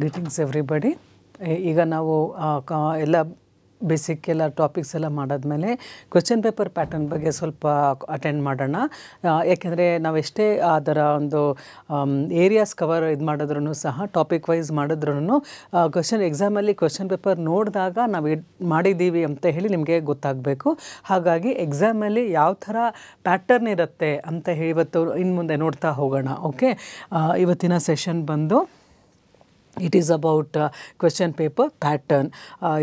Greetings everybody ಈಗ ನಾವು ಎಲ್ಲ ಬೇಸಿಕ್ ಎಲ್ಲ ಟಾಪಿಕ್ಸ್ ಎಲ್ಲ ಮೇಲೆ ಕ್ವೆಶನ್ ಪೇಪರ್ ಪ್ಯಾಟರ್ನ್ ಬಗ್ಗೆ ಸ್ವಲ್ಪ ಅಟೆಂಡ್ ಮಾಡೋಣ ಯಾಕೆಂದರೆ ನಾವು ಎಷ್ಟೇ ಅದರ ಒಂದು ಏರಿಯಾಸ್ ಕವರ್ ಇದು ಮಾಡಿದ್ರೂ ಸಹ ಟಾಪಿಕ್ ವೈಸ್ ಮಾಡಿದ್ರೂ ಕ್ವೆಶನ್ ಎಕ್ಸಾಮಲ್ಲಿ ಕ್ವೆಶನ್ ಪೇಪರ್ ನೋಡಿದಾಗ ನಾವು ಮಾಡಿದ್ದೀವಿ ಅಂತ ಹೇಳಿ ನಿಮಗೆ ಗೊತ್ತಾಗಬೇಕು ಹಾಗಾಗಿ ಎಕ್ಸಾಮಲ್ಲಿ ಯಾವ ಥರ ಪ್ಯಾಟರ್ನ್ ಇರುತ್ತೆ ಅಂತ ಹೇಳಿ ಇವತ್ತು ಇನ್ನು ಮುಂದೆ ನೋಡ್ತಾ ಹೋಗೋಣ ಓಕೆ ಇವತ್ತಿನ ಸೆಷನ್ ಬಂದು it is about question paper pattern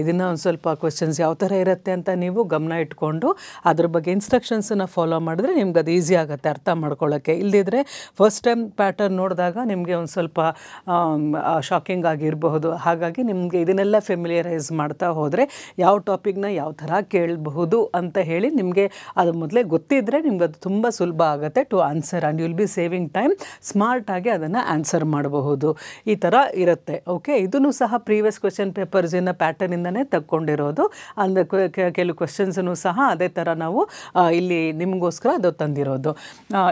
ಇದನ್ನು ಒಂದು ಸ್ವಲ್ಪ ಕ್ವೆಶನ್ಸ್ ಯಾವ ಥರ ಇರುತ್ತೆ ಅಂತ ನೀವು ಗಮನ ಇಟ್ಕೊಂಡು ಅದ್ರ ಬಗ್ಗೆ ಇನ್ಸ್ಟ್ರಕ್ಷನ್ಸನ್ನು ಫಾಲೋ ಮಾಡಿದ್ರೆ ನಿಮ್ಗೆ ಅದು ಈಸಿ ಆಗುತ್ತೆ ಅರ್ಥ ಮಾಡ್ಕೊಳ್ಳೋಕ್ಕೆ ಇಲ್ಲದಿದ್ದರೆ ಫಸ್ಟ್ ಟೈಮ್ ಪ್ಯಾಟರ್ನ್ ನೋಡಿದಾಗ ನಿಮಗೆ ಒಂದು ಸ್ವಲ್ಪ ಶಾಕಿಂಗ್ ಆಗಿರಬಹುದು ಹಾಗಾಗಿ ನಿಮಗೆ ಇದನ್ನೆಲ್ಲ ಫೆಮಿಲಿಯರೈಸ್ ಮಾಡ್ತಾ ಹೋದರೆ ಯಾವ ಟಾಪಿಕ್ನ ಯಾವ ಥರ ಕೇಳಬಹುದು ಅಂತ ಹೇಳಿ ನಿಮಗೆ ಅದು ಮೊದಲೇ ಗೊತ್ತಿದ್ದರೆ ನಿಮ್ಗೆ ಅದು ತುಂಬ ಸುಲಭ ಆಗುತ್ತೆ to answer and will be saving time ಸ್ಮಾರ್ಟಾಗಿ ಅದನ್ನು ಆನ್ಸರ್ ಮಾಡಬಹುದು ಈ ಥರ ಇರುತ್ತೆ ಬರುತ್ತೆ ಓಕೆ ಇದನ್ನು ಸಹ ಪ್ರೀವಿಯಸ್ ಕ್ವೆಶನ್ ಪೇಪರ್ಸಿನ ಇಂದನೇ ತಗೊಂಡಿರೋದು ಅಂದ ಕೆಲವು ಕ್ವೆಶನ್ಸನ್ನು ಸಹ ಅದೇ ಥರ ನಾವು ಇಲ್ಲಿ ನಿಮಗೋಸ್ಕರ ಅದು ತಂದಿರೋದು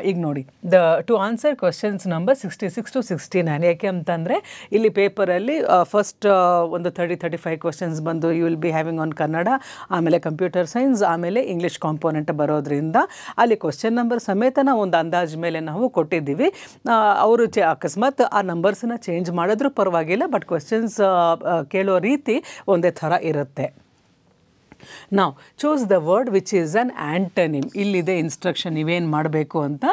ಈಗ ನೋಡಿ the to answer questions number sixty six to sixty nine ಯಾಕೆ ಅಂತಂದರೆ ಇಲ್ಲಿ ಪೇಪರಲ್ಲಿ ಫಸ್ಟ್ ಒಂದು ತರ್ಟಿ ತರ್ಟಿ ಫೈವ್ ಕ್ವೆಶನ್ಸ್ ಬಂದು you will be having on Kannada ಆಮೇಲೆ ಕಂಪ್ಯೂಟರ್ ಸೈನ್ಸ್ ಆಮೇಲೆ ಇಂಗ್ಲೀಷ್ ಕಾಂಪೋನೆಂಟ್ ಬರೋದ್ರಿಂದ ಅಲ್ಲಿ ಕ್ವಶನ್ ನಂಬರ್ ಸಮೇತ ನಾವು ಒಂದು ಅಂದಾಜು ಮೇಲೆ ನಾವು ಕೊಟ್ಟಿದ್ದೀವಿ ಅವರು ಅಕಸ್ಮಾತ್ ಆ ನಂಬರ್ಸನ್ನ ಚೇಂಜ್ ಮಾಡಿದ್ರು ಪರವಾಗಿಲ್ಲ ಪರವಾಗಿಲ್ಲ ಬಟ್ ಕ್ವೆಶನ್ಸ್ ಕೇಳೋ ರೀತಿ ಒಂದೇ ಥರ ಇರುತ್ತೆ ನಾವು choose the word which is an antonym ಇಲ್ಲಿದೆ ಇನ್ಸ್ಟ್ರಕ್ಷನ್ ನೀವೇನು ಮಾಡಬೇಕು ಅಂತ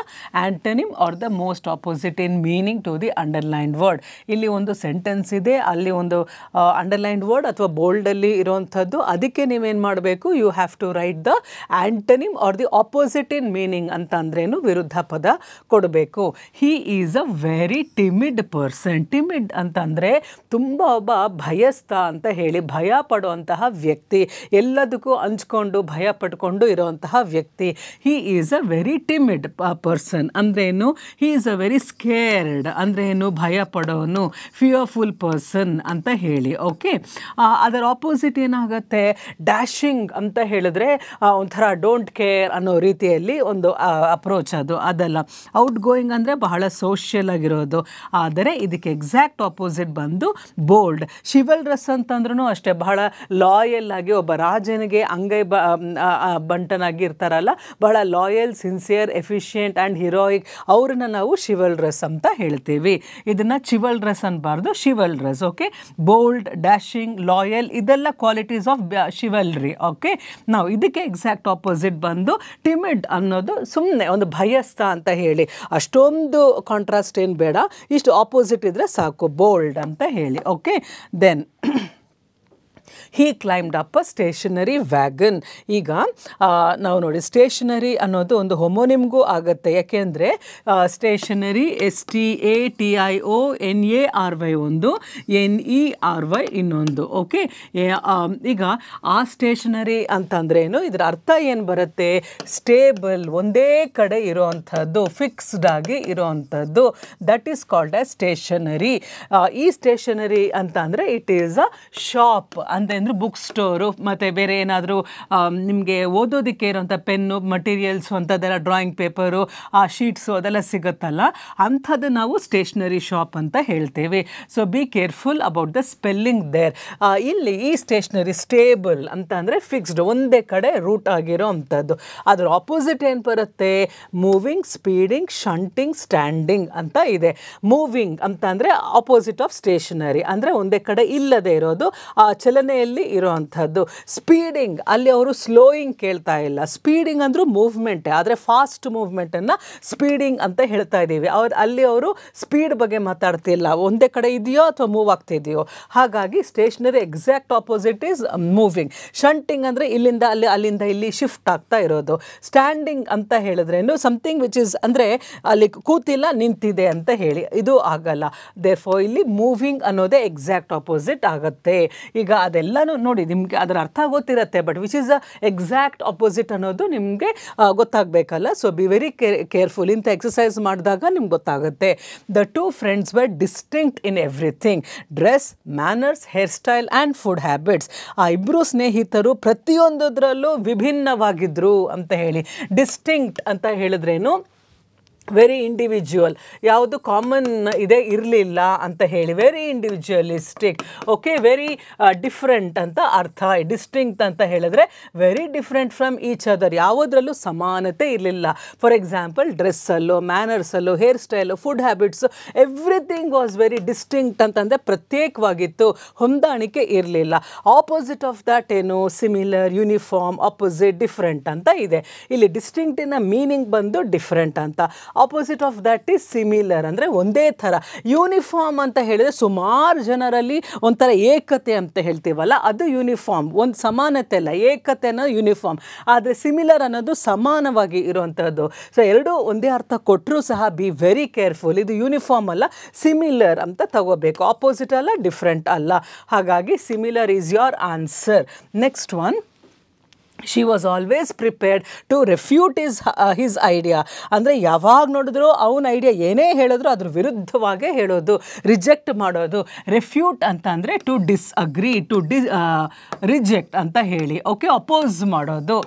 antonym are the most opposite in meaning to the underlined word ಇಲ್ಲಿ ಒಂದು ಸೆಂಟೆನ್ಸ್ ಇದೆ ಅಲ್ಲಿ ಒಂದು ಅಂಡರ್ಲೈನ್ಡ್ ವರ್ಡ್ ಅಥವಾ ಬೋಲ್ಡಲ್ಲಿ ಇರೋವಂಥದ್ದು ಅದಕ್ಕೆ ನೀವೇನು ಮಾಡಬೇಕು you have to write the antonym or the opposite in meaning ಅಂತ ಅಂದ್ರೇನು ವಿರುದ್ಧ ಪದ ಕೊಡಬೇಕು he is a very timid person timid ಅಂತಂದರೆ ತುಂಬ ಒಬ್ಬ ಭಯಸ್ಥ ಅಂತ ಹೇಳಿ ಭಯ ಪಡುವಂತಹ ವ್ಯಕ್ತಿ ಎಲ್ಲ ಎಲ್ಲದಕ್ಕೂ ಹಂಚ್ಕೊಂಡು ಭಯ ಪಟ್ಕೊಂಡು ಇರುವಂತಹ ವ್ಯಕ್ತಿ he is a very timid person ಅಂದ್ರೇನು he is a very scared ಏನು ಭಯ ಪಡೋನು ಫಿಯರ್ಫುಲ್ ಪರ್ಸನ್ ಅಂತ ಹೇಳಿ ಓಕೆ ಅದರ ಆಪೋಸಿಟ್ ಏನಾಗುತ್ತೆ ಡ್ಯಾಶಿಂಗ್ ಅಂತ ಹೇಳಿದ್ರೆ ಒಂಥರ ಡೋಂಟ್ ಕೇರ್ ಅನ್ನೋ ರೀತಿಯಲ್ಲಿ ಒಂದು ಅಪ್ರೋಚ್ ಅದು ಅದಲ್ಲ ಔಟ್ ಗೋಯಿಂಗ್ ಅಂದರೆ ಬಹಳ ಸೋಷಿಯಲ್ ಆಗಿರೋದು ಆದರೆ ಇದಕ್ಕೆ ಎಕ್ಸಾಕ್ಟ್ ಆಪೋಸಿಟ್ ಬಂದು ಬೋಲ್ಡ್ ಶಿವಲ್ ರಸ್ ಅಂತಂದ್ರೂ ಅಷ್ಟೇ ಬಹಳ ಲಾಯಲ್ ಆಗಿ ಒಬ್ಬ ರಾಜ ರಾಜನಿಗೆ ಅಂಗೈ ಬ ಬಂಟನಾಗಿ ಇರ್ತಾರಲ್ಲ ಬಹಳ loyal sincere efficient and heroic ಅವ್ರನ್ನ ನಾವು ಶಿವಲ್ ಶಿವಲ್ರಸ್ ಅಂತ ಹೇಳ್ತೀವಿ ಇದನ್ನು ಚಿವಲ್ರಸ್ ಅನ್ನಬಾರ್ದು chivalrous okay bold dashing loyal ಇದೆಲ್ಲ ಕ್ವಾಲಿಟೀಸ್ ಆಫ್ ಶಿವಲ್ರಿ ಓಕೆ ನಾವು ಇದಕ್ಕೆ ಎಕ್ಸಾಕ್ಟ್ ಆಪೋಸಿಟ್ ಬಂದು ಟಿಮಿಡ್ ಅನ್ನೋದು ಸುಮ್ಮನೆ ಒಂದು ಭಯಸ್ಥ ಅಂತ ಹೇಳಿ ಅಷ್ಟೊಂದು ಕಾಂಟ್ರಾಸ್ಟ್ ಏನು ಬೇಡ ಇಷ್ಟು ಆಪೋಸಿಟ್ ಇದ್ದರೆ ಸಾಕು ಬೋಲ್ಡ್ ಅಂತ ಹೇಳಿ okay then he climbed up a stationary wagon ಈಗ ನಾವು ನೋಡಿ ಸ್ಟೇಷನರಿ ಅನ್ನೋದು ಒಂದು ಹೊಮೋನಿಮ್ಗೂ ಆಗುತ್ತೆ ಯಾಕೆಂದರೆ stationary S T A T I O N A R Y ಒಂದು ಎನ್ ಇ ಆರ್ ವೈ ಇನ್ನೊಂದು ಓಕೆ ಈಗ ಆ ಸ್ಟೇಷನರಿ ಅಂತಂದ್ರೆ ಏನು ಇದರ ಅರ್ಥ ಏನು ಬರುತ್ತೆ ಸ್ಟೇಬಲ್ ಒಂದೇ ಕಡೆ ಇರೋವಂಥದ್ದು ಫಿಕ್ಸ್ಡ್ ಆಗಿ ಇರೋವಂಥದ್ದು that is called a stationary ಈ ಸ್ಟೇಷನರಿ ಅಂತ ಅಂದರೆ ಇಟ್ ಈಸ್ ಅ ಶಾಪ್ ಅಂದರೆ ಬುಕ್ ಸ್ಟೋರು ಮತ್ತು ಬೇರೆ ಏನಾದರೂ ನಿಮಗೆ ಓದೋದಕ್ಕೆ ಇರೋಂಥ ಪೆನ್ನು ಮಟೀರಿಯಲ್ಸು ಅಂಥದ್ದೆಲ್ಲ ಡ್ರಾಯಿಂಗ್ ಪೇಪರು ಆ ಶೀಟ್ಸು ಅದೆಲ್ಲ ಸಿಗುತ್ತಲ್ಲ ಅಂಥದ್ದು ನಾವು ಸ್ಟೇಷ್ನರಿ ಶಾಪ್ ಅಂತ ಹೇಳ್ತೇವೆ so be careful about the spelling there ಇಲ್ಲಿ ಈ ಸ್ಟೇಷ್ನರಿ ಸ್ಟೇಬಲ್ ಅಂತ ಅಂದರೆ ಫಿಕ್ಸ್ಡ್ ಒಂದೇ ಕಡೆ ರೂಟ್ ಆಗಿರೋ ಅಂಥದ್ದು ಅದರ ಆಪೋಸಿಟ್ ಏನು ಬರುತ್ತೆ ಮೂವಿಂಗ್ ಸ್ಪೀಡಿಂಗ್ ಶಂಟಿಂಗ್ ಸ್ಟ್ಯಾಂಡಿಂಗ್ ಅಂತ ಇದೆ ಮೂವಿಂಗ್ ಅಂತ ಅಂದರೆ ಆಪೋಸಿಟ್ ಆಫ್ ಸ್ಟೇಷನರಿ ಅಂದರೆ ಒಂದೇ ಕಡೆ ಇಲ್ಲದೆ ಇರೋದು ಆ ಚಲನೆಯಲ್ಲಿ ಇರುವಂಥದ್ದು ಸ್ಪೀಡಿಂಗ್ ಅಲ್ಲಿ ಅವರು ಸ್ಲೋಯಿಂಗ್ ಕೇಳ್ತಾ ಇಲ್ಲ ಸ್ಪೀಡಿಂಗ್ ಅಂದರೂ ಮೂವ್ಮೆಂಟ್ ಆದರೆ ಫಾಸ್ಟ್ ಮೂವ್ಮೆಂಟನ್ನು ಸ್ಪೀಡಿಂಗ್ ಅಂತ ಹೇಳ್ತಾ ಇದ್ದೀವಿ ಅವ್ರು ಅಲ್ಲಿ ಅವರು ಸ್ಪೀಡ್ ಬಗ್ಗೆ ಮಾತಾಡ್ತಿಲ್ಲ ಒಂದೇ ಕಡೆ ಇದೆಯೋ ಅಥವಾ ಮೂವ್ ಆಗ್ತಿದೆಯೋ ಹಾಗಾಗಿ stationary exact opposite is moving shunting ಅಂದರೆ ಇಲ್ಲಿಂದ ಅಲ್ಲಿ ಅಲ್ಲಿಂದ ಇಲ್ಲಿ ಶಿಫ್ಟ್ ಆಗ್ತಾ ಇರೋದು ಸ್ಟ್ಯಾಂಡಿಂಗ್ ಅಂತ ಹೇಳಿದ್ರೇನು ಸಮಥಿಂಗ್ ವಿಚ್ ಇಸ್ ಅಂದರೆ ಅಲ್ಲಿ ಕೂತಿಲ್ಲ ನಿಂತಿದೆ ಅಂತ ಹೇಳಿ ಇದು ಆಗಲ್ಲ ಫೋ ಇಲ್ಲಿ ಮೂವಿಂಗ್ ಅನ್ನೋದೇ ಎಕ್ಸಾಕ್ಟ್ ಆಪೋಸಿಟ್ ಆಗುತ್ತೆ ಈಗ ಅದೆಲ್ಲನೂ ನೋಡಿ ನಿಮಗೆ ಅದರ ಅರ್ಥ ಗೊತ್ತಿರುತ್ತೆ but which is a exact opposite ಅನ್ನೋದು ನಿಮಗೆ ಗೊತ್ತಾಗಬೇಕಲ್ಲ so be very care careful ಇಂಥ ಎಕ್ಸಸೈಸ್ ಮಾಡಿದಾಗ ನಿಮ್ಗೆ ಗೊತ್ತಾಗುತ್ತೆ the two friends were distinct in everything dress manners hair style and food habits ಆ ಇಬ್ಬರು ಸ್ನೇಹಿತರು ಪ್ರತಿಯೊಂದರಲ್ಲೂ ವಿಭಿನ್ನವಾಗಿದ್ದರು ಅಂತ ಹೇಳಿ ಡಿಸ್ಟಿಂಕ್ಟ್ ಅಂತ ಹೇಳಿದ್ರೇನು ವೆರಿ ಇಂಡಿವಿಜುವಲ್ ಯಾವುದು ಕಾಮನ್ ಇದೇ ಇರಲಿಲ್ಲ ಅಂತ ಹೇಳಿ very individualistic okay very different ಅಂತ ಅರ್ಥ ಡಿಸ್ಟಿಂಕ್ಟ್ ಅಂತ ಹೇಳಿದ್ರೆ very different from each other ಯಾವುದರಲ್ಲೂ ಸಮಾನತೆ ಇರಲಿಲ್ಲ ಫಾರ್ ಎಕ್ಸಾಂಪಲ್ ಡ್ರೆಸ್ಸಲ್ಲು ಮ್ಯಾನರ್ಸಲ್ಲು hair style food habits everything was very distinct ಅಂತಂದರೆ ಪ್ರತ್ಯೇಕವಾಗಿತ್ತು ಹೊಂದಾಣಿಕೆ ಇರಲಿಲ್ಲ ಆಪೋಸಿಟ್ ಆಫ್ ದ್ಯಾಟ್ ಏನು ಸಿಮಿಲರ್ ಯೂನಿಫಾರ್ಮ್ ಆಪೋಸಿಟ್ ಡಿಫ್ರೆಂಟ್ ಅಂತ ಇದೆ ಇಲ್ಲಿ ಡಿಸ್ಟಿಂಕ್ಟಿನ ಮೀನಿಂಗ್ ಬಂದು ಡಿಫ್ರೆಂಟ್ ಅಂತ opposite of that is similar ಅಂದರೆ ಒಂದೇ ಥರ ಯೂನಿಫಾರ್ಮ್ ಅಂತ ಹೇಳಿದರೆ ಸುಮಾರು ಜನರಲ್ಲಿ ಒಂಥರ ಏಕತೆ ಅಂತ ಹೇಳ್ತೀವಲ್ಲ ಅದು ಯೂನಿಫಾರ್ಮ್ ಒಂದು ಸಮಾನತೆ ಅಲ್ಲ ಏಕತೆನ ಯೂನಿಫಾರ್ಮ್ ಆದರೆ ಸಿಮಿಲರ್ ಅನ್ನೋದು ಸಮಾನವಾಗಿ ಇರುವಂಥದ್ದು ಸೊ ಎರಡೂ ಒಂದೇ ಅರ್ಥ ಕೊಟ್ಟರೂ ಸಹ ಬಿ ವೆರಿ ಕೇರ್ಫುಲ್ ಇದು ಯೂನಿಫಾರ್ಮ್ ಅಲ್ಲ ಸಿಮಿಲರ್ ಅಂತ ತಗೋಬೇಕು ಆಪೋಸಿಟ್ ಅಲ್ಲ ಡಿಫ್ರೆಂಟ್ ಅಲ್ಲ ಹಾಗಾಗಿ similar is your answer next one she was always prepared to refute is his idea ಅಂದರೆ ಯಾವಾಗ ನೋಡಿದ್ರು ಅವನ ಐಡಿಯಾ ಏನೇ ಹೇಳಿದ್ರು ಅದ್ರ ವಿರುದ್ಧವಾಗೇ ಹೇಳೋದು ರಿಜೆಕ್ಟ್ ಮಾಡೋದು ರೆಫ್ಯೂಟ್ ಅಂತ ಅಂದರೆ ಟು ಡಿಸ್ಅಗ್ರಿ ಟು ಡಿ ರಿಜೆಕ್ಟ್ ಅಂತ ಹೇಳಿ ಓಕೆ ಅಪೋಸ್ ಮಾಡೋದು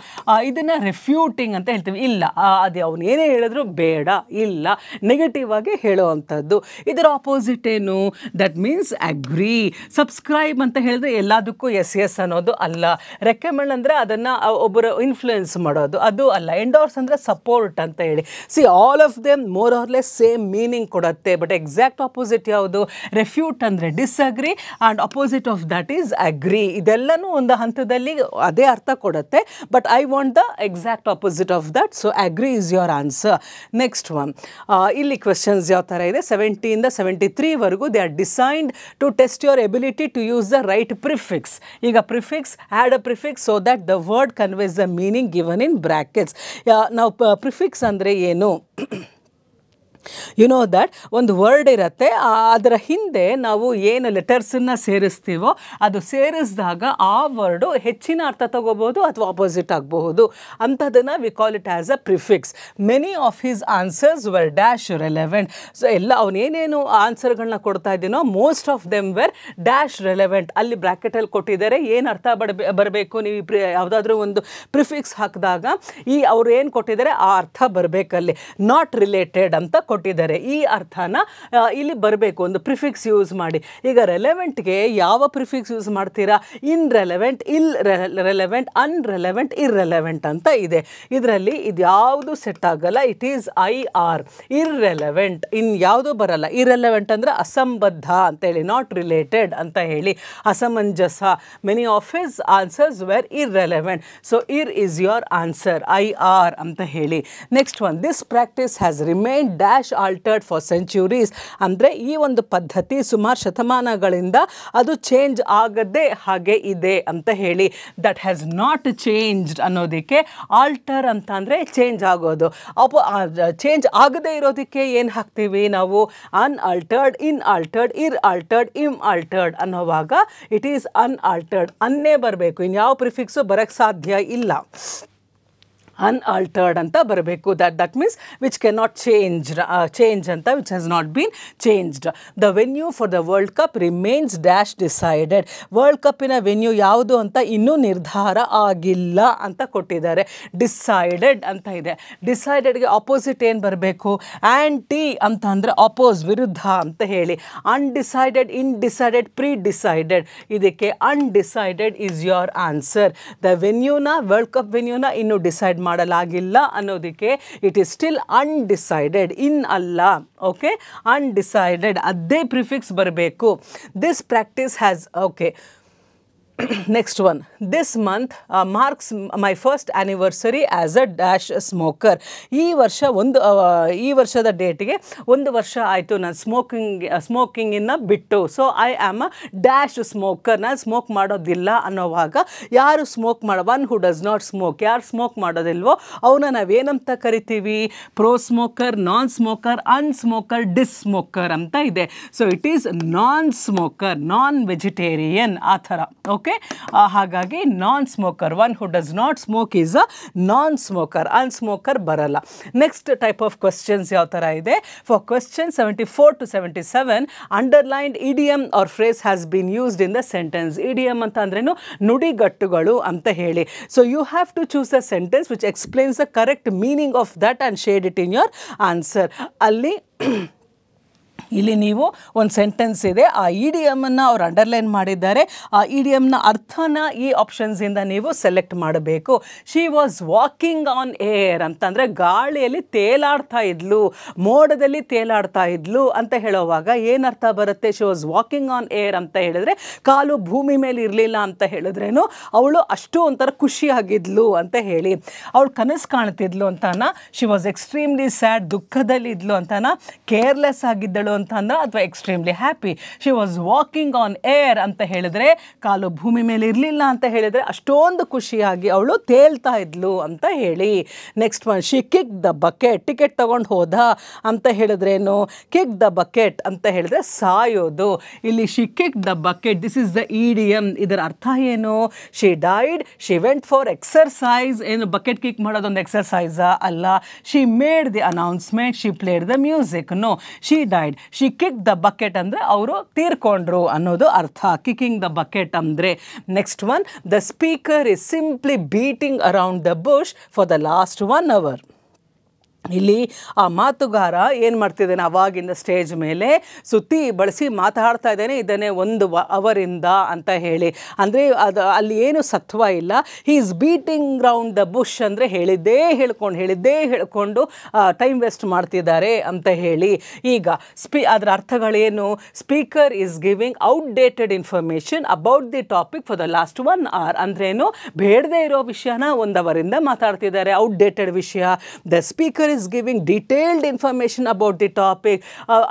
ಇದನ್ನು ರೆಫ್ಯೂಟಿಂಗ್ ಅಂತ ಹೇಳ್ತೀವಿ ಇಲ್ಲ ಅದೇ ಅವನು ಏನೇ ಹೇಳಿದ್ರು ಬೇಡ ಇಲ್ಲ ನೆಗೆಟಿವ್ ಆಗಿ ಹೇಳೋವಂಥದ್ದು ಇದರ ಅಪೋಸಿಟ್ ಏನು ದಟ್ ಮೀನ್ಸ್ ಅಗ್ರಿ ಸಬ್ಸ್ಕ್ರೈಬ್ ಅಂತ ಹೇಳಿದ್ರೆ ಎಲ್ಲದಕ್ಕೂ ಎಸ್ ಎಸ್ ಅನ್ನೋದು ಅಲ್ಲ ರೆಕಮೆಂಡ್ ಅಂದರೆ ಅದನ್ನು ಒಬ್ಬರು ಇನ್ಫ್ಲೂಯೆನ್ಸ್ ಮಾಡೋದು ಅದು ಅಲ್ಲ ಎಂಡೋರ್ಸ್ ಅಂದರೆ ಸಪೋರ್ಟ್ ಅಂತ ಹೇಳಿ see all of them more less same meaning ಕೊಡುತ್ತೆ ಬಟ್ ಎಕ್ಸಾಕ್ಟ್ ಅಪೋಸಿಟ್ ಯಾವುದು ರೆಫ್ಯೂಟ್ ಅಂದರೆ disagree and opposite of that is agree ಇದೆಲ್ಲನೂ ಒಂದು ಹಂತದಲ್ಲಿ ಅದೇ ಅರ್ಥ ಕೊಡುತ್ತೆ but I want the exact opposite of that so agree is your answer next one ಇಲ್ಲಿ ಕ್ವೆಶನ್ಸ್ ಯಾವ ಥರ ಇದೆ ಸೆವೆಂಟಿಯಿಂದ ಸೆವೆಂಟಿ ತ್ರೀವರೆಗೂ they are designed to test your ability to use the right prefix ಈಗ prefix add a prefix so that the word word conveys the meaning given in brackets. now, uh, prefix you know. You know that ಒಂದು word ಇರುತ್ತೆ ಅದರ ಹಿಂದೆ ನಾವು ಏನು ಲೆಟರ್ಸನ್ನು ಸೇರಿಸ್ತೀವೋ ಅದು ಸೇರಿಸಿದಾಗ ಆ ವರ್ಡು ಹೆಚ್ಚಿನ ಅರ್ಥ ತಗೋಬೋದು ಅಥವಾ ಆಪೋಸಿಟ್ ಆಗಬಹುದು ಅಂಥದನ್ನು we call it as a prefix many of his answers were dash relevant so ಎಲ್ಲ ಅವನೇನೇನು ಆನ್ಸರ್ಗಳನ್ನ ಕೊಡ್ತಾ ಇದ್ದೀನೋ most of them were dash relevant ಅಲ್ಲಿ ಬ್ರ್ಯಾಕೆಟಲ್ಲಿ ಕೊಟ್ಟಿದ್ದಾರೆ ಏನು ಅರ್ಥ ಬಡಬೇ ಬರಬೇಕು ನೀವು ಪ್ರಿ ಯಾವುದಾದ್ರೂ ಒಂದು ಪ್ರಿಫಿಕ್ಸ್ ಹಾಕಿದಾಗ ಈ ಅವ್ರು ಏನು ಕೊಟ್ಟಿದ್ದಾರೆ ಆ ಅರ್ಥ ಬರಬೇಕಲ್ಲಿ ನಾಟ್ ರಿಲೇಟೆಡ್ ಅಂತ ಕೊಟ್ಟಿದ್ದಾರೆ ಈ ಅರ್ಥನ ಇಲ್ಲಿ ಬರಬೇಕು ಒಂದು ಪ್ರಿಫಿಕ್ಸ್ ಯೂಸ್ ಮಾಡಿ ಈಗ ರೆಲೆವೆಂಟ್ಗೆ ಯಾವ ಪ್ರಿಫಿಕ್ಸ್ ಯೂಸ್ ಮಾಡ್ತೀರಾ in relevant il relevant unrelevant irrelevant ಅಂತ ಇದೆ ಇದರಲ್ಲಿ ಇದು ಯಾವುದು ಸೆಟ್ ಆಗಲ್ಲ it is I R irrelevant in ಯಾವುದು ಬರಲ್ಲ ಇರೆಲೆವೆಂಟ್ ಅಂದರೆ ಅಸಂಬದ್ಧ ಅಂತೇಳಿ ನಾಟ್ ರಿಲೇಟೆಡ್ ಅಂತ ಹೇಳಿ ಅಸಮಂಜಸ many of his answers were irrelevant so ir is your answer I R ಅಂತ ಹೇಳಿ next one this practice has remain ಡ್ಯಾ ಡ್ಯಾಶ್ ಆಲ್ಟರ್ಡ್ ಫಾರ್ ಸೆಂಚುರೀಸ್ ಅಂದರೆ ಈ ಒಂದು ಪದ್ಧತಿ ಸುಮಾರು ಶತಮಾನಗಳಿಂದ ಅದು ಚೇಂಜ್ ಆಗದೇ ಹಾಗೆ ಇದೆ ಅಂತ ಹೇಳಿ ದಟ್ ಹ್ಯಾಸ್ ನಾಟ್ ಚೇಂಜ್ಡ್ ಅನ್ನೋದಕ್ಕೆ ಆಲ್ಟರ್ ಅಂತ ಅಂದರೆ ಚೇಂಜ್ ಆಗೋದು ಅಪ್ ಚೇಂಜ್ ಆಗದೆ ಇರೋದಕ್ಕೆ ಏನು ಹಾಕ್ತೀವಿ ನಾವು unaltered in altered ir altered im altered ಅನ್ನೋವಾಗ ಇಟ್ ಈಸ್ ಅನ್ಆಲ್ಟರ್ಡ್ ಅನ್ನೇ ಬರಬೇಕು ಇನ್ಯಾವ ಪ್ರಿಫಿಕ್ಸು ಬರೋಕ್ಕೆ ಸಾಧ್ಯ ಇಲ್ಲ ಅನ್ಆಲ್ಟರ್ಡ್ ಅಂತ ಬರಬೇಕು ದಟ್ ದಟ್ ಮೀನ್ಸ್ ವಿಚ್ ಕೆ ನಾಟ್ ಚೇಂಜ್ ಚೇಂಜ್ ಅಂತ which has not been changed the venue for the world cup remains dash decided world ಕಪ್ಪಿನ ವೆನ್ಯೂ ಯಾವುದು ಅಂತ ಇನ್ನೂ ನಿರ್ಧಾರ ಆಗಿಲ್ಲ ಅಂತ ಕೊಟ್ಟಿದ್ದಾರೆ ಡಿಸೈಡೆಡ್ ಅಂತ ಇದೆ ಡಿಸೈಡೆಡ್ಗೆ ಅಪೋಸಿಟ್ ಏನು ಬರಬೇಕು ಆ್ಯಂಟಿ ಅಂತ ಅಂದರೆ ಅಪೋಸ್ ವಿರುದ್ಧ ಅಂತ ಹೇಳಿ ಅನ್ಡಿಸೈಡೆಡ್ ಇನ್ಡಿಸೈಡೆಡ್ ಪ್ರೀ ಡಿಸೈಡೆಡ್ ಇದಕ್ಕೆ undecided is your answer the ವೆನ್ಯೂನ ವರ್ಲ್ಡ್ ಕಪ್ ವೆನ್ಯೂನ ಇನ್ನೂ ಡಿಸೈಡ್ ಮಾಡಲಾಗಿಲ್ಲ ಅನ್ನೋದಕ್ಕೆ it is still undecided in ಅಲ್ಲ ಓಕೆ ಅನ್ಡಿಸೈಡೆಡ್ ಅದೇ ಪ್ರಿಫಿಕ್ಸ್ ಬರಬೇಕು this practice has okay next one this month marks my first anniversary as a dash smoker ಈ ವರ್ಷ ಒಂದು ಈ ವರ್ಷದ ಡೇಟ್ಗೆ ಒಂದು ವರ್ಷ ಆಯಿತು ನಾನು ಸ್ಮೋಕಿಂಗ್ ಸ್ಮೋಕಿಂಗಿನ ಬಿಟ್ಟು so I am a dash smoker ನಾನು ಸ್ಮೋಕ್ ಮಾಡೋದಿಲ್ಲ ಅನ್ನೋವಾಗ ಯಾರು ಸ್ಮೋಕ್ ಮಾಡೋ one who does not smoke ಯಾರು ಸ್ಮೋಕ್ ಮಾಡೋದಿಲ್ವೋ ಅವನ್ನ ನಾವೇನಂತ ಕರಿತೀವಿ pro smoker non smoker unsmoker dis smoker ಅಂತ ಇದೆ so it is non smoker non vegetarian ಆ ಥರ ಓಕೆ ಓಕೆ ಹಾಗಾಗಿ non smoker one who does not smoke is a non smoker un smoker ಬರಲ್ಲ ನೆಕ್ಸ್ಟ್ ಟೈಪ್ ಆಫ್ ಕ್ವಶನ್ಸ್ ಯಾವ ಥರ ಇದೆ for question seventy four to seventy seven underlined idiom or phrase has been used in the sentence idiom ಅಂತ ಅಂದ್ರೇನು ನುಡಿಗಟ್ಟುಗಳು ಅಂತ ಹೇಳಿ so you have to choose a sentence which explains the correct meaning of that and shade it in your answer ಅಲ್ಲಿ ಇಲ್ಲಿ ನೀವು ಒಂದು sentence ಇದೆ ಆ ಇ e ಡಿ ಎಮನ್ನು ಅವ್ರು ಅಂಡರ್ಲೈನ್ ಮಾಡಿದ್ದಾರೆ ಆ ಇ ಡಿ ಎಮ್ನ ಅರ್ಥನ ಈ ಆಪ್ಷನ್ಸಿಂದ ನೀವು ಸೆಲೆಕ್ಟ್ ಮಾಡಬೇಕು she was walking on air ಅಂತಂದರೆ ಗಾಳಿಯಲ್ಲಿ ತೇಲಾಡ್ತಾ ಇದ್ಲು ಮೋಡದಲ್ಲಿ ತೇಲಾಡ್ತಾ ಇದ್ಲು ಅಂತ ಹೇಳೋವಾಗ ಏನರ್ಥ ಬರುತ್ತೆ she was walking on air ಅಂತ ಹೇಳಿದ್ರೆ ಕಾಲು ಭೂಮಿ ಮೇಲೆ ಇರಲಿಲ್ಲ ಅಂತ ಹೇಳಿದ್ರೇನು ಅವಳು ಅಷ್ಟು ಒಂಥರ ಖುಷಿಯಾಗಿದ್ಲು ಅಂತ ಹೇಳಿ ಅವಳು ಕನಸು ಕಾಣ್ತಿದ್ಲು ಅಂತಾನ ಶಿ ವಾಸ್ ಎಕ್ಸ್ಟ್ರೀಮ್ಲಿ ಸ್ಯಾಡ್ ದುಃಖದಲ್ಲಿ ಇದ್ಲು ಅಂತಾನ ಕೇರ್ಲೆಸ್ ಆಗಿದ್ದಳು ಅಂತಂದ ಅಥವಾ extremely happy she was walking on air ಅಂತ ಹೇಳಿದ್ರೆ ಕಾಲು ಭೂಮಿ ಮೇಲೆ ಇರಲಿಲ್ಲ ಅಂತ ಹೇಳಿದರೆ ಅಷ್ಟೊಂದು ಖುಷಿಯಾಗಿ ಅವಳು ತೇಲ್ತಾ ಇದ್ಲು ಅಂತ ಹೇಳಿ next one she kick the bucket ticket ತೊಗೊಂಡು ಹೋದ ಅಂತ ಹೇಳಿದ್ರೇನು ಕಿಕ್ ದ ಬಕೆಟ್ ಅಂತ ಹೇಳಿದ್ರೆ ಸಾಯೋದು ಇಲ್ಲಿ she kick the bucket this is the idiom ಇದರ ಅರ್ಥ ಏನು she died she went for exercise ಏನು ಬಕೆಟ್ ಕಿಕ್ ಮಾಡೋದೊಂದು ಎಕ್ಸರ್ಸೈಸಾ ಅಲ್ಲ she made the announcement she played the music no she died she kick the bucket ಅಂದರೆ ಅವರು ತೀರ್ಕೊಂಡ್ರು ಅನ್ನೋದು ಅರ್ಥ ಕಿಕ್ಕಿಂಗ್ ದ ಬಕೆಟ್ ಅಂದರೆ next one the speaker is simply beating around the bush for the last one hour ಇಲ್ಲಿ ಆ ಮಾತುಗಾರ ಏನು ಮಾಡ್ತಿದ್ದಾನೆ ಅವಾಗಿಂದ ಸ್ಟೇಜ್ ಮೇಲೆ ಸುತ್ತಿ ಬಳಸಿ ಮಾತಾಡ್ತಾ ಇದ್ದಾನೆ ಇದನ್ನೇ ಒಂದು ಅವರಿಂದ ಅಂತ ಹೇಳಿ ಅಂದರೆ ಅದು ಅಲ್ಲಿ ಏನು ಸತ್ವ ಇಲ್ಲ he is beating round the bush ಅಂದರೆ ಹೇಳಿದ್ದೇ ಹೇಳ್ಕೊಂಡು ಹೇಳಿದ್ದೇ ಹೇಳ್ಕೊಂಡು ಟೈಮ್ ವೇಸ್ಟ್ ಮಾಡ್ತಿದ್ದಾರೆ ಅಂತ ಹೇಳಿ ಈಗ ಸ್ಪೀ ಅದರ ಅರ್ಥಗಳೇನು speaker is giving outdated information about the topic for the last one hour ಅಂದ್ರೇನು ಬೇಡದೇ ಇರೋ ವಿಷಯನ ಒಂದು ಅವರಿಂದ ಮಾತಾಡ್ತಿದ್ದಾರೆ ಔಟ್ಡೇಟೆಡ್ ವಿಷಯ the speaker is giving detailed information about the topic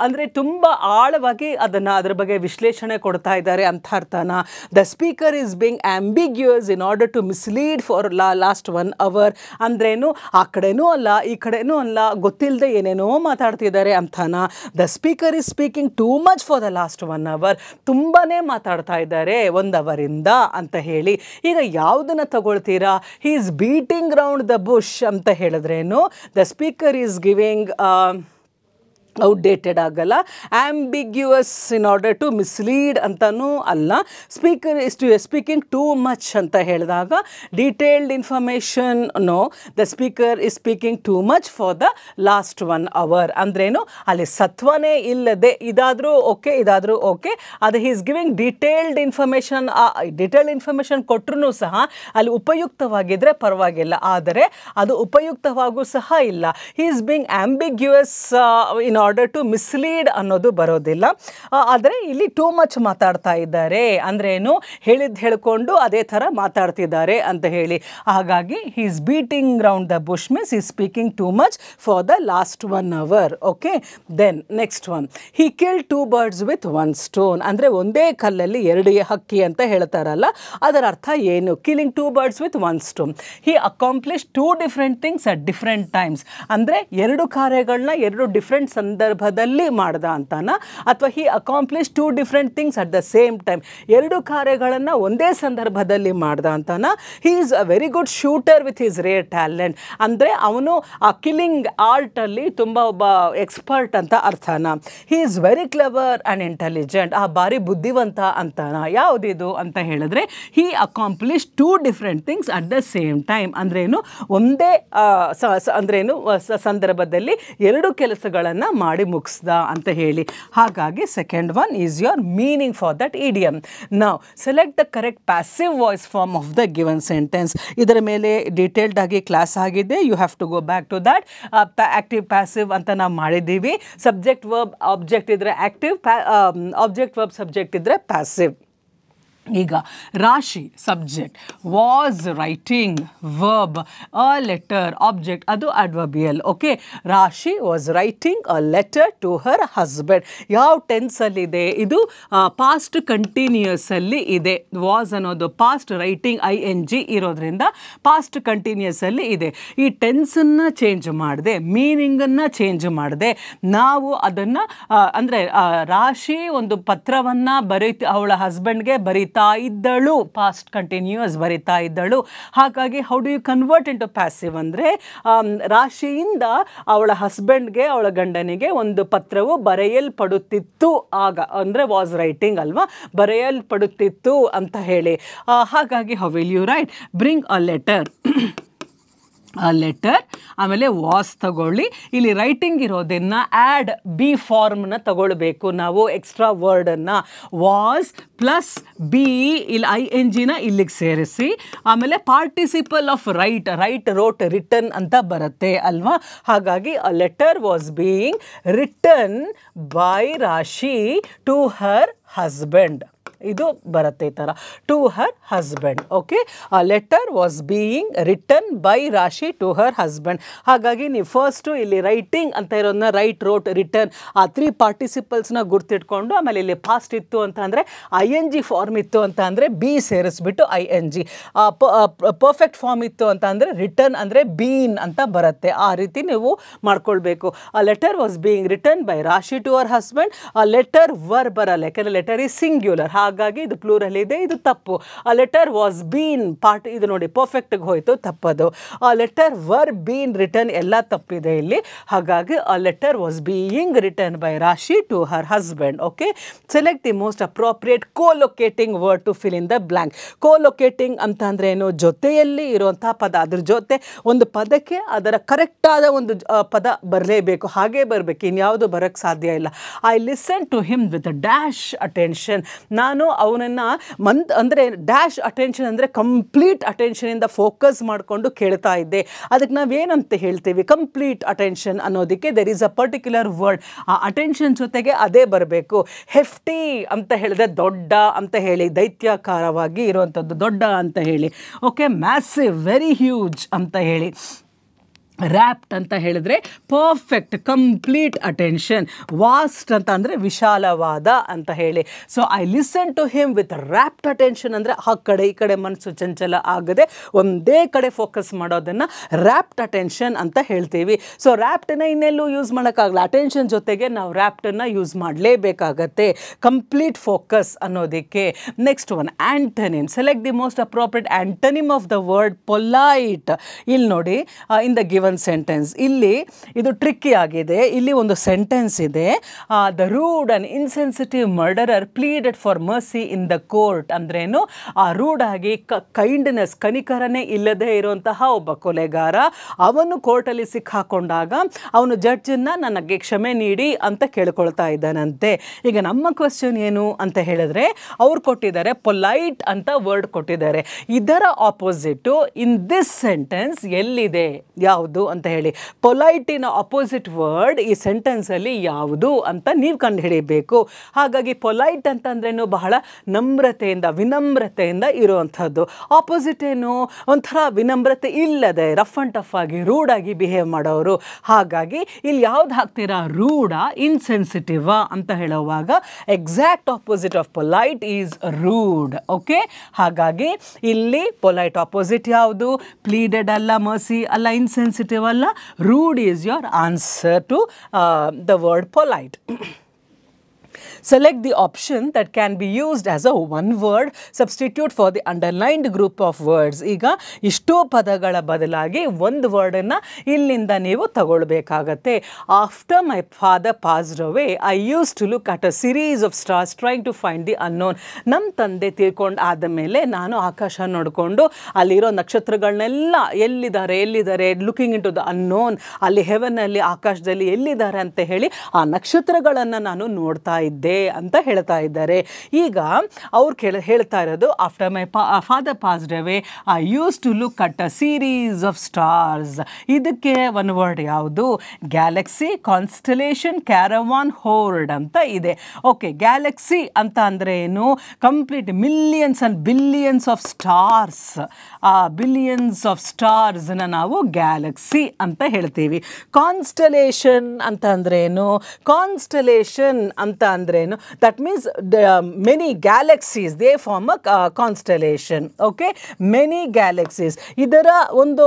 ಅಂದರೆ ತುಂಬ ಆಳವಾಗಿ ಅದನ್ನು ಅದರ ಬಗ್ಗೆ ವಿಶ್ಲೇಷಣೆ ಕೊಡ್ತಾ ಇದ್ದಾರೆ ಅಂತ ಅರ್ಥನ the speaker is being ambiguous in order to mislead for ಲಾ ಲಾಸ್ಟ್ ಒನ್ ಅವರ್ ಅಂದ್ರೇನು ಆ ಕಡೆನೂ ಅಲ್ಲ ಈ ಕಡೆನೂ ಅಲ್ಲ ಗೊತ್ತಿಲ್ಲದೆ ಏನೇನೋ ಮಾತಾಡ್ತಿದ್ದಾರೆ ಅಂತಾನ the speaker is speaking too much for the last one hour ತುಂಬಾ ಮಾತಾಡ್ತಾ ಇದ್ದಾರೆ ಒಂದು ಅವರಿಂದ ಅಂತ ಹೇಳಿ ಈಗ ಯಾವುದನ್ನು ತಗೊಳ್ತೀರಾ he is beating round the bush ಅಂತ ಹೇಳಿದ್ರೇನು the speaker speaker is giving uh, outdated ಆಗಲ್ಲ ambiguous in order to mislead ಅಂತಲೂ ಅಲ್ಲ speaker is to speaking too much ಅಂತ ಹೇಳಿದಾಗ detailed information no the speaker is speaking too much for the last one hour ಅಂದ್ರೇನು ಅಲ್ಲಿ ಸತ್ವನೇ ಇಲ್ಲದೆ ಇದಾದರೂ ಓಕೆ ಇದಾದರೂ ಓಕೆ ಅದು he's giving detailed information detailed information ಕೊಟ್ಟರು ಸಹ ಅಲ್ಲಿ ಉಪಯುಕ್ತವಾಗಿದ್ದರೆ ಪರವಾಗಿಲ್ಲ ಆದರೆ ಅದು ಉಪಯುಕ್ತವಾಗೂ ಸಹ ಇಲ್ಲ he is being ambiguous in order to mislead ಅನ್ನೋದು ಬರೋದಿಲ್ಲ ಆದರೆ ಇಲ್ಲಿ ಟೂ ಮಚ್ ಮಾತಾಡ್ತಾ ಇದ್ದಾರೆ ಅಂದರೆ ಏನು ಹೇಳಿದ್ದು ಹೇಳಿಕೊಂಡು ಅದೇ ಥರ ಮಾತಾಡ್ತಿದ್ದಾರೆ ಅಂತ ಹೇಳಿ ಹಾಗಾಗಿ he is beating round the bush means is speaking too much for the last one hour okay then next one he kill two birds with one stone ಅಂದರೆ ಒಂದೇ ಕಲ್ಲಲ್ಲಿ ಎರಡು ಹಕ್ಕಿ ಅಂತ ಹೇಳ್ತಾರಲ್ಲ ಅದರ ಅರ್ಥ ಏನು killing two birds with one stone he accomplish two different things at different times ಅಂದರೆ ಎರಡು ಕಾರ್ಯಗಳನ್ನ ಎರಡು ಡಿಫ್ರೆಂಟ್ ಸಂದ ಸಂದರ್ಭದಲ್ಲಿ ಮಾಡ್ದ ಅಂತಾನ ಅಥವಾ he accomplish two different things at the same time ಎರಡು ಕಾರ್ಯಗಳನ್ನು ಒಂದೇ ಸಂದರ್ಭದಲ್ಲಿ ಮಾಡ್ದ ಅಂತಾನ he is a very good shooter with is rare talent ಅಂದರೆ ಅವನು ಆ ಕಿಲಿಂಗ್ ಆರ್ಟಲ್ಲಿ ತುಂಬ ಒಬ್ಬ ಎಕ್ಸ್ಪರ್ಟ್ ಅಂತ ಅರ್ಥನ he is very clever and intelligent ಆ ಭಾರಿ ಬುದ್ಧಿವಂತ ಯಾವುದು ಯಾವುದಿದು ಅಂತ ಹೇಳಿದ್ರೆ he accomplish two different things at the same time ಅಂದ್ರೇನು ಒಂದೇ ಅಂದ್ರೇನು ಸಂದರ್ಭದಲ್ಲಿ ಎರಡು ಕೆಲಸಗಳನ್ನು ಮಾಡಿ ಮುಗಿಸ್ದ ಅಂತ ಹೇಳಿ ಹಾಗಾಗಿ second one is your meaning for that idiom ನಾವು select the correct passive voice form of the given sentence ಇದರ ಮೇಲೆ ಡೀಟೇಲ್ಡ್ ಆಗಿ ಕ್ಲಾಸ್ ಆಗಿದೆ you have to go back to that active passive ಅಂತ ನಾವು ಮಾಡಿದ್ದೀವಿ ಸಬ್ಜೆಕ್ಟ್ ವರ್ಬ್ ಆಬ್ಜೆಕ್ಟ್ ಇದ್ದರೆ active ಪ್ಯಾ ಆಬ್ಜೆಕ್ಟ್ ವರ್ಬ್ ಸಬ್ಜೆಕ್ಟ್ ಇದ್ದರೆ ಪ್ಯಾಸಿವ್ ಈಗ Rashi subject was writing verb a letter object ಅದು adverbial okay Rashi was writing a letter to her husband ಯಾವ ಟೆನ್ಸಲ್ಲಿದೆ ಇದು ಪಾಸ್ಟ್ ಕಂಟಿನ್ಯೂಸಲ್ಲಿ ಇದೆ ವಾಸ್ ಅನ್ನೋದು past writing I N G ಇರೋದ್ರಿಂದ ಪಾಸ್ಟ್ ಕಂಟಿನ್ಯೂಸಲ್ಲಿ ಇದೆ ಈ ಟೆನ್ಸನ್ನು ಚೇಂಜ್ ಮಾಡಿದೆ ಮೀನಿಂಗನ್ನು ಚೇಂಜ್ ಮಾಡಿದೆ ನಾವು ಅದನ್ನು ಅಂದರೆ ರಾಶಿ ಒಂದು ಪತ್ರವನ್ನು ಬರೀತ ಅವಳ ಹಸ್ಬೆಂಡ್ಗೆ ಬರೀತಾ ಬರಿತಾ ಇದ್ದಳು ಪಾಸ್ಟ್ ಕಂಟಿನ್ಯೂಸ್ ಬರಿತಾ ಇದ್ದಳು ಹಾಗಾಗಿ how do you convert into passive ಅಂದರೆ ರಾಶಿಯಿಂದ ಅವಳ ಹಸ್ಬೆಂಡ್ಗೆ ಅವಳ ಗಂಡನಿಗೆ ಒಂದು ಪತ್ರವು ಬರೆಯಲ್ಪಡುತ್ತಿತ್ತು ಆಗ ಅಂದರೆ ವಾಸ್ ರೈಟಿಂಗ್ ಅಲ್ವಾ ಬರೆಯಲ್ಪಡುತ್ತಿತ್ತು ಅಂತ ಹೇಳಿ ಹಾಗಾಗಿ how will you write bring a letter letter ಆಮೇಲೆ ವಾಸ್ ತಗೊಳ್ಳಿ ಇಲ್ಲಿ ರೈಟಿಂಗ್ ಇರೋದನ್ನು ಆ್ಯಡ್ ಬಿ ಫಾರ್ಮ್ನ ತಗೊಳ್ಬೇಕು ನಾವು ಎಕ್ಸ್ಟ್ರಾ ವರ್ಡನ್ನು ವಾಸ್ ಪ್ಲಸ್ ಬಿ ಇಲ್ಲಿ ಐ ಎನ್ ಜಿನ ಇಲ್ಲಿಗೆ ಸೇರಿಸಿ ಆಮೇಲೆ participle of write write wrote written ಅಂತ ಬರುತ್ತೆ ಅಲ್ವಾ ಹಾಗಾಗಿ a letter was being written by Rashi to her husband ಇದು ಬರುತ್ತೆ ಈ ಥರ to her husband okay a letter was being written by Rashi to her husband ಹಾಗಾಗಿ ನೀವು ಫಸ್ಟು ಇಲ್ಲಿ ರೈಟಿಂಗ್ ಅಂತ ಇರೋದನ್ನ ರೈಟ್ ರೋಟ್ ರಿಟರ್ನ್ ಆ ತ್ರೀ ಪಾರ್ಟಿಸಿಪಲ್ಸ್ನ ಗುರ್ತಿಟ್ಕೊಂಡು ಆಮೇಲೆ ಇಲ್ಲಿ ಫಾಸ್ಟ್ ಇತ್ತು ಅಂತ ಅಂದರೆ ಐ ಎನ್ ಜಿ ಫಾರ್ಮ್ ಇತ್ತು ಅಂತ ಅಂದರೆ ಬಿ ಸೇರಿಸ್ಬಿಟ್ಟು I N G perfect form ಇತ್ತು ಅಂತ ಅಂದರೆ ರಿಟರ್ನ್ ಅಂದರೆ ಬೀನ್ ಅಂತ ಬರುತ್ತೆ ಆ ರೀತಿ ನೀವು ಮಾಡ್ಕೊಳ್ಬೇಕು a letter was being written by Rashi to our husband a letter were ಬರಲ್ಲ ಯಾಕೆಂದರೆ ಲೆಟರ್ ಈಸ್ ಸಿಂಗ್ಯುಲರ್ ಹಾಗೆ ಹಾಗಾಗಿ ಇದು ಪ್ಲೂರಲ್ ಇದೆ ಇದು ತಪ್ಪು ಆ ಲೆಟರ್ ವಾಸ್ ಬೀನ್ ಪಾರ್ಟ್ ಇದು ನೋಡಿ ಪರ್ಫೆಕ್ಟಿಗೆ ಹೋಯಿತು ತಪ್ಪದು ಆ ಲೆಟರ್ ವರ್ ಬೀನ್ ರಿಟರ್ನ್ ಎಲ್ಲ ತಪ್ಪಿದೆ ಇಲ್ಲಿ ಹಾಗಾಗಿ a letter was being written by Rashi to her husband okay select the most appropriate collocating word to fill in the blank collocating ಅಂತ ಅಂದರೆ ಏನು ಜೊತೆಯಲ್ಲಿ ಇರುವಂಥ ಪದ ಅದ್ರ ಜೊತೆ ಒಂದು ಪದಕ್ಕೆ ಅದರ ಕರೆಕ್ಟಾದ ಒಂದು ಪದ ಬರಲೇಬೇಕು ಹಾಗೇ ಬರಬೇಕು ಇನ್ಯಾವುದು ಬರೋಕ್ಕೆ ಸಾಧ್ಯ ಇಲ್ಲ I listen to him with dash attention ನಾನು ನಾನು ಅವನನ್ನು ಮಂತ್ ಅಂದರೆ ಡ್ಯಾಶ್ ಅಟೆನ್ಷನ್ ಅಂದರೆ ಕಂಪ್ಲೀಟ್ ಅಟೆನ್ಷನಿಂದ ಫೋಕಸ್ ಮಾಡಿಕೊಂಡು ಕೇಳ್ತಾ ಇದ್ದೆ ಅದಕ್ಕೆ ನಾವೇನಂತ ಹೇಳ್ತೀವಿ ಕಂಪ್ಲೀಟ್ ಅಟೆನ್ಷನ್ ಅನ್ನೋದಕ್ಕೆ there is a particular word ಆ ಅಟೆನ್ಷನ್ ಜೊತೆಗೆ ಅದೇ ಬರಬೇಕು ಹೆಫ್ಟಿ ಅಂತ ಹೇಳಿದ್ರೆ ದೊಡ್ಡ ಅಂತ ಹೇಳಿ ದೈತ್ಯಾಕಾರವಾಗಿ ಇರುವಂಥದ್ದು ದೊಡ್ಡ ಅಂತ ಹೇಳಿ ಓಕೆ ಮ್ಯಾಸಿವ್ ವೆರಿ ಹ್ಯೂಜ್ ಅಂತ ಹೇಳಿ ರ್ಯಾಪ್ಟ್ ಅಂತ ಹೇಳಿದ್ರೆ ಪರ್ಫೆಕ್ಟ್ ಕಂಪ್ಲೀಟ್ ಅಟೆನ್ಷನ್ ವಾಸ್ಟ್ ಅಂತ ಅಂದರೆ ವಿಶಾಲವಾದ ಅಂತ ಹೇಳಿ so I listen to him with rapt attention ಅಂದರೆ ಆ ಕಡೆ ಈ ಕಡೆ ಮನಸ್ಸು ಚಂಚಲ ಆಗದೆ ಒಂದೇ ಕಡೆ ಫೋಕಸ್ ಮಾಡೋದನ್ನು ರ್ಯಾಪ್ಟ್ ಅಟೆನ್ಷನ್ ಅಂತ ಹೇಳ್ತೀವಿ ಸೊ ರ್ಯಾಪ್ಟನ್ನ ಇನ್ನೆಲ್ಲೂ ಯೂಸ್ ಮಾಡೋಕ್ಕಾಗಲ್ಲ ಅಟೆನ್ಷನ್ ಜೊತೆಗೆ ನಾವು ರ್ಯಾಪ್ಟನ್ನು ಯೂಸ್ ಮಾಡಲೇಬೇಕಾಗತ್ತೆ ಕಂಪ್ಲೀಟ್ ಫೋಕಸ್ ಅನ್ನೋದಕ್ಕೆ next one antonym select the most appropriate antonym of the word polite ಇಲ್ಲಿ ನೋಡಿ ಇನ್ ದ ಗಿವನ್ ಸೆಂಟೆನ್ಸ್ ಇಲ್ಲಿ ಇದು ಟ್ರಿಕ್ಕಿ ಆಗಿದೆ ಇಲ್ಲಿ ಒಂದು ಸೆಂಟೆನ್ಸ್ ಇದೆ the rude and insensitive murderer pleaded for mercy in the court ಅಂದ್ರೇನು ಆ ರೂಡ್ ಆಗಿ ಕ ಕೈಂಡ್ನೆಸ್ ಕನಿಕರನೇ ಇಲ್ಲದೆ ಇರುವಂತಹ ಒಬ್ಬ ಕೊಲೆಗಾರ ಅವನು ಕೋರ್ಟಲ್ಲಿ ಸಿಕ್ಕಾಕೊಂಡಾಗ ಅವನು ಜಡ್ಜನ್ನು ನನಗೆ ಕ್ಷಮೆ ನೀಡಿ ಅಂತ ಕೇಳ್ಕೊಳ್ತಾ ಇದ್ದಾನಂತೆ ಈಗ ನಮ್ಮ ಕ್ವಶನ್ ಏನು ಅಂತ ಹೇಳಿದ್ರೆ ಅವ್ರು ಕೊಟ್ಟಿದ್ದಾರೆ ಪೊಲೈಟ್ ಅಂತ ವರ್ಡ್ ಕೊಟ್ಟಿದ್ದಾರೆ ಇದರ ಆಪೋಸಿಟ್ ಇನ್ ದಿಸ್ ಸೆಂಟೆನ್ಸ್ ಎಲ್ಲಿದೆ ಯಾವುದು ಯಾವುದು ಅಂತ ಹೇಳಿ ಪೊಲೈಟಿನ ಅಪೋಸಿಟ್ ವರ್ಡ್ ಈ ಸೆಂಟೆನ್ಸಲ್ಲಿ ಯಾವುದು ಅಂತ ನೀವು ಕಂಡುಹಿಡಿಯಬೇಕು ಹಾಗಾಗಿ ಪೊಲೈಟ್ ಅಂತಂದ್ರೇನು ಬಹಳ ನಮ್ರತೆಯಿಂದ ವಿನಮ್ರತೆಯಿಂದ ಇರುವಂಥದ್ದು ಆಪೋಸಿಟ್ ಏನು ಒಂಥರ ವಿನಮ್ರತೆ ಇಲ್ಲದೆ ರಫ್ ಆ್ಯಂಡ್ ಟಫ್ ಆಗಿ ರೂಡಾಗಿ ಬಿಹೇವ್ ಮಾಡೋರು ಹಾಗಾಗಿ ಇಲ್ಲಿ ಯಾವ್ದು ಹಾಕ್ತೀರಾ ರೂಢ ಇನ್ಸೆನ್ಸಿಟಿವ್ ಅಂತ ಹೇಳುವಾಗ exact opposite of polite is rude okay ಹಾಗಾಗಿ ಇಲ್ಲಿ ಪೊಲೈಟ್ ಆಪೋಸಿಟ್ ಯಾವುದು ಪ್ಲೀಡೆಡ್ ಅಲ್ಲ ಮಸಿ ಅಲ್ಲ insensitive Jitewalla. Rude is your answer to uh, the word polite. Select the option that can be used as a one word substitute for the underlined group of words. ಈಗ ಇಷ್ಟೋ ಪದಗಳ ಬದಲಾಗಿ ಒಂದು ವರ್ಡನ್ನು ಇಲ್ಲಿಂದ ನೀವು ತಗೊಳ್ಬೇಕಾಗತ್ತೆ after my father passed away I used to look at a series of stars trying to find the unknown ನಮ್ಮ ತಂದೆ ತಿಳ್ಕೊಂಡು ಆದ ಮೇಲೆ ನಾನು ಆಕಾಶ ನೋಡಿಕೊಂಡು ಅಲ್ಲಿರೋ ನಕ್ಷತ್ರಗಳನ್ನೆಲ್ಲ ಎಲ್ಲಿದ್ದಾರೆ ಎಲ್ಲಿದ್ದಾರೆ looking in to the unknown ಅಲ್ಲಿ ಹೆವನಲ್ಲಿ ಆಕಾಶದಲ್ಲಿ ಎಲ್ಲಿದ್ದಾರೆ ಅಂತ ಹೇಳಿ ಆ ನಕ್ಷತ್ರಗಳನ್ನು ನಾನು ನೋಡ್ತಾ ಇದ್ದೆ ಅಂತ ಹೇಳ್ತಾ ಇದ್ದಾರೆ ಈಗ ಅವ್ರು ಕೇಳ ಹೇಳ್ತಾ ಇರೋದು ಆಫ್ಟರ್ ಮೈ ಪಾ father passed away I used to look at a series of stars ಇದಕ್ಕೆ ಒನ್ ವರ್ಡ್ ಯಾವುದು ಗ್ಯಾಲಕ್ಸಿ ಕಾನ್ಸ್ಟಲೇಷನ್ ಕ್ಯಾರವಾನ್ ಹೋರ್ಡ್ ಅಂತ ಇದೆ ಓಕೆ ಗ್ಯಾಲಕ್ಸಿ ಅಂತ ಅಂದರೆ ಏನು complete millions and billions of stars ಆ ಬಿಲಿಯನ್ಸ್ ಆಫ್ ಸ್ಟಾರ್ಸ್ನ ನಾವು ಗ್ಯಾಲಕ್ಸಿ ಅಂತ ಹೇಳ್ತೀವಿ ಕಾನ್ಸ್ಟಲೇಷನ್ ಅಂತ ಅಂದ್ರೆ ಏನು ಕಾನ್ಸ್ಟಲೇಷನ್ ಅಂತ ಅಂದ್ರೇನು that means many galaxies they form a constellation okay many galaxies ಇದರ ಒಂದು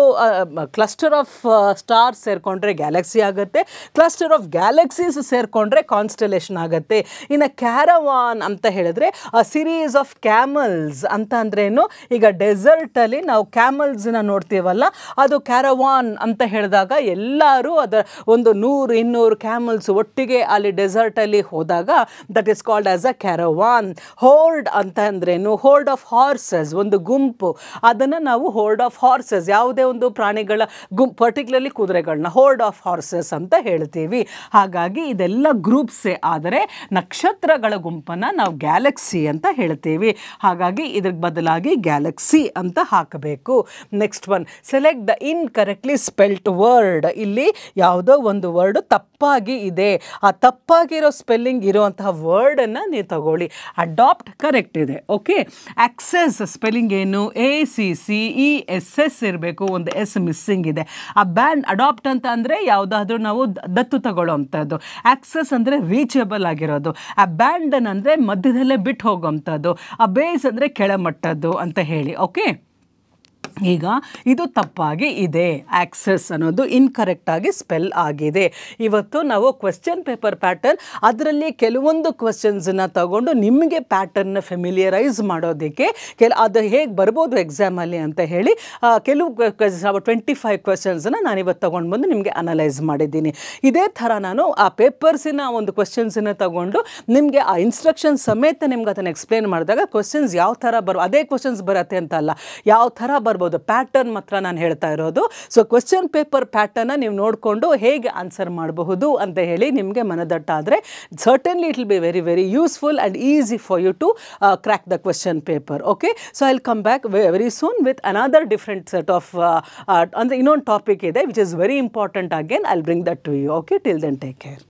ಕ್ಲಸ್ಟರ್ ಆಫ್ ಸ್ಟಾರ್ಸ್ ಸೇರಿಕೊಂಡ್ರೆ ಗ್ಯಾಲಕ್ಸಿ ಆಗುತ್ತೆ ಕ್ಲಸ್ಟರ್ ಆಫ್ ಗ್ಯಾಲಕ್ಸೀಸ್ ಸೇರಿಕೊಂಡ್ರೆ ಕಾನ್ಸ್ಟಲೇಷನ್ ಆಗುತ್ತೆ ಇನ್ನು ಕ್ಯಾರವಾನ್ ಅಂತ ಹೇಳಿದ್ರೆ ಸಿರೀಸ್ ಆಫ್ ಕ್ಯಾಮಲ್ಸ್ ಅಂತ ಅಂದ್ರೇನು ಈಗ ಡೆಸರ್ಟಲ್ಲಿ ನಾವು ಕ್ಯಾಮಲ್ಸ್ನ ನೋಡ್ತೀವಲ್ಲ ಅದು ಕ್ಯಾರವಾನ್ ಅಂತ ಹೇಳಿದಾಗ ಎಲ್ಲರೂ ಅದರ ಒಂದು ನೂರು ಇನ್ನೂರು ಕ್ಯಾಮಲ್ಸ್ ಒಟ್ಟಿಗೆ ಅಲ್ಲಿ ಡೆಸರ್ಟಲ್ಲಿ ಹೋದಾಗ that is called as a caravan horde ಅಂತ ಅಂದ್ರೇನು ಹೋರ್ಡ್ ಆಫ್ ಹಾರ್ಸಸ್ ಒಂದು ಗುಂಪು ಅದನ್ನು ನಾವು ಹೋರ್ಡ್ ಆಫ್ ಹಾರ್ಸಸ್ ಯಾವುದೇ ಒಂದು ಪ್ರಾಣಿಗಳ ಗುಂಪು ಪರ್ಟಿಕ್ಯುಲರ್ಲಿ ಕುದುರೆಗಳನ್ನ ಹೋರ್ಡ್ ಆಫ್ ಹಾರ್ಸಸ್ ಅಂತ ಹೇಳ್ತೀವಿ ಹಾಗಾಗಿ ಇದೆಲ್ಲ ಗ್ರೂಪ್ಸೇ ಆದರೆ ನಕ್ಷತ್ರಗಳ ಗುಂಪನ್ನು ನಾವು ಗ್ಯಾಲಕ್ಸಿ ಅಂತ ಹೇಳ್ತೀವಿ ಹಾಗಾಗಿ ಇದಕ್ಕೆ ಬದಲಾಗಿ ಗ್ಯಾಲಕ್ಸಿ ಅಂತ ಹಾಕಬೇಕು next one select the incorrectly spelt word ಇಲ್ಲಿ ಯಾವುದೋ ಒಂದು ವರ್ಡ್ ತಪ್ಪಾಗಿ ಇದೆ ಆ ತಪ್ಪಾಗಿರೋ ಸ್ಪೆಲ್ಲಿಂಗ್ ಇರೋ ಅನ್ನುವಂತಹ ವರ್ಡನ್ನು ನೀವು ತಗೊಳ್ಳಿ ಅಡಾಪ್ಟ್ ಕರೆಕ್ಟ್ ಇದೆ ಓಕೆ ಆಕ್ಸೆಸ್ ಸ್ಪೆಲ್ಲಿಂಗ್ ಏನು A C C E e, S S ಇರಬೇಕು ಒಂದು ಎಸ್ ಮಿಸ್ಸಿಂಗ್ ಇದೆ ಆ ಬ್ಯಾಂಡ್ ಅಡಾಪ್ಟ್ ಅಂತ ಅಂದರೆ ಯಾವುದಾದ್ರೂ ನಾವು ದತ್ತು ತಗೊಳ್ಳೋ ಅಂಥದ್ದು ಆಕ್ಸೆಸ್ ಅಂದರೆ ರೀಚಬಲ್ ಆಗಿರೋದು ಆ ಬ್ಯಾಂಡನ್ ಅಂದರೆ ಮಧ್ಯದಲ್ಲೇ ಬಿಟ್ಟು ಹೋಗೋವಂಥದ್ದು ಆ ಬೇಸ್ ಅಂದರೆ ಕೆಳಮಟ್ಟದ್ದು ಅಂತ ಹೇಳಿ ಓಕೆ ಈಗ ಇದು ತಪ್ಪಾಗಿ ಇದೆ ಆಕ್ಸಸ್ ಅನ್ನೋದು ಇನ್ಕರೆಕ್ಟಾಗಿ ಸ್ಪೆಲ್ ಆಗಿದೆ ಇವತ್ತು ನಾವು ಕ್ವೆಶ್ಚನ್ ಪೇಪರ್ ಪ್ಯಾಟರ್ನ್ ಅದರಲ್ಲಿ ಕೆಲವೊಂದು ಕ್ವೆಶನ್ಸನ್ನು ತಗೊಂಡು ನಿಮಗೆ ಪ್ಯಾಟರ್ನ ಫೆಮಿಲಿಯರೈಸ್ ಮಾಡೋದಕ್ಕೆ ಕೆಲ ಅದು ಹೇಗೆ ಬರ್ಬೋದು ಎಕ್ಸಾಮಲ್ಲಿ ಅಂತ ಹೇಳಿ ಕೆಲವು ಟ್ವೆಂಟಿ ಫೈವ್ ಕ್ವೆಶನ್ಸನ್ನು ನಾನು ಇವತ್ತು ತೊಗೊಂಡು ಬಂದು ನಿಮಗೆ ಅನಲೈಸ್ ಮಾಡಿದ್ದೀನಿ ಇದೇ ಥರ ನಾನು ಆ ಪೇಪರ್ಸಿನ ಒಂದು ಕ್ವೆಶನ್ಸನ್ನು ತಗೊಂಡು ನಿಮಗೆ ಆ ಇನ್ಸ್ಟ್ರಕ್ಷನ್ ಸಮೇತ ನಿಮ್ಗೆ ಅದನ್ನು ಎಕ್ಸ್ಪ್ಲೇನ್ ಮಾಡಿದಾಗ ಕ್ವೆಶನ್ಸ್ ಯಾವ ಥರ ಬರೋ ಅದೇ ಕ್ವೆಶನ್ಸ್ ಬರುತ್ತೆ ಅಂತ ಅಲ್ಲ ಯಾವ ಥರ ಬರ್ ಮಾಡ್ಬೋದು ಪ್ಯಾಟರ್ನ್ ಮಾತ್ರ ನಾನು ಹೇಳ್ತಾ ಇರೋದು ಸೊ ಕ್ವೆಶ್ಚನ್ ಪೇಪರ್ ಪ್ಯಾಟರ್ನ ನೀವು ನೋಡಿಕೊಂಡು ಹೇಗೆ ಆನ್ಸರ್ ಮಾಡಬಹುದು ಅಂತ ಹೇಳಿ ನಿಮಗೆ ಮನದಟ್ಟಾದರೆ certainly it will be very very useful and easy for you to crack the question paper okay so I will come back very soon with another different set of ಅಂದರೆ ಇನ್ನೊಂದು ಟಾಪಿಕ್ ಇದೆ which is very important again I will bring that to you okay till then take care